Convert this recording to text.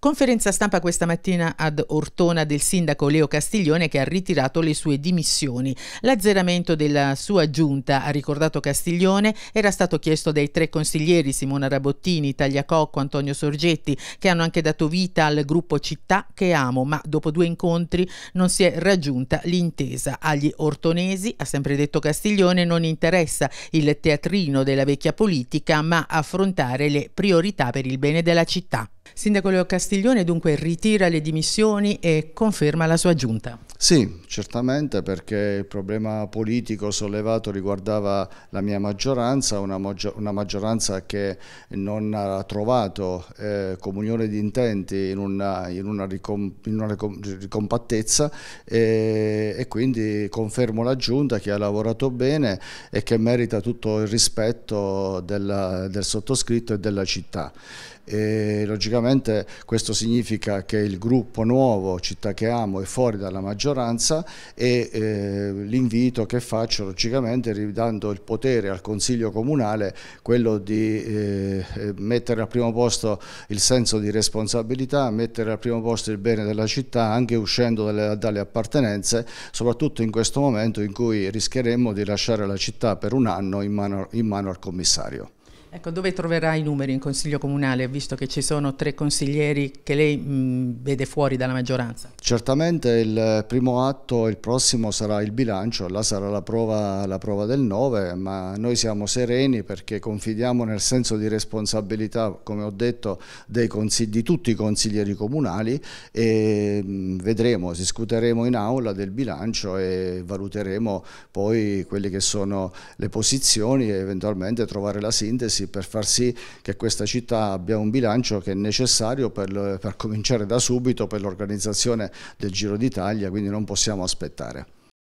Conferenza stampa questa mattina ad Ortona del sindaco Leo Castiglione che ha ritirato le sue dimissioni. L'azzeramento della sua giunta, ha ricordato Castiglione, era stato chiesto dai tre consiglieri Simona Rabottini, Tagliacocco, Antonio Sorgetti, che hanno anche dato vita al gruppo Città che amo, ma dopo due incontri non si è raggiunta l'intesa. Agli ortonesi, ha sempre detto Castiglione, non interessa il teatrino della vecchia politica, ma affrontare le priorità per il bene della città. Sindaco Leo Castiglione Castiglione dunque ritira le dimissioni e conferma la sua giunta. Sì, certamente perché il problema politico sollevato riguardava la mia maggioranza, una, maggior una maggioranza che non ha trovato eh, comunione di intenti in una, in una, ricom in una ricom ricompattezza e, e, quindi confermo la giunta che ha lavorato bene e che merita tutto il rispetto della, del sottoscritto e della città. E, logicamente questo significa che il gruppo nuovo Città che amo è fuori dalla maggioranza maggioranza e eh, l'invito che faccio logicamente ridando il potere al Consiglio Comunale, quello di eh, eh, mettere al primo posto il senso di responsabilità, mettere al primo posto il bene della città, anche uscendo dalle, dalle appartenenze, soprattutto in questo momento in cui rischieremmo di lasciare la città per un anno in mano, in mano al commissario. Ecco, dove troverà i numeri in Consiglio Comunale, visto che ci sono tre consiglieri che lei mh, vede fuori dalla maggioranza? Certamente il primo atto, il prossimo sarà il bilancio, là sarà la prova, la prova del 9, ma noi siamo sereni perché confidiamo nel senso di responsabilità, come ho detto, di tutti i consiglieri comunali e mh, vedremo, discuteremo in aula del bilancio e valuteremo poi quelle che sono le posizioni e eventualmente trovare la sintesi mesi per far sì che questa città abbia un bilancio che è necessario per, per cominciare da subito per l'organizzazione del Giro d'Italia, quindi non possiamo aspettare.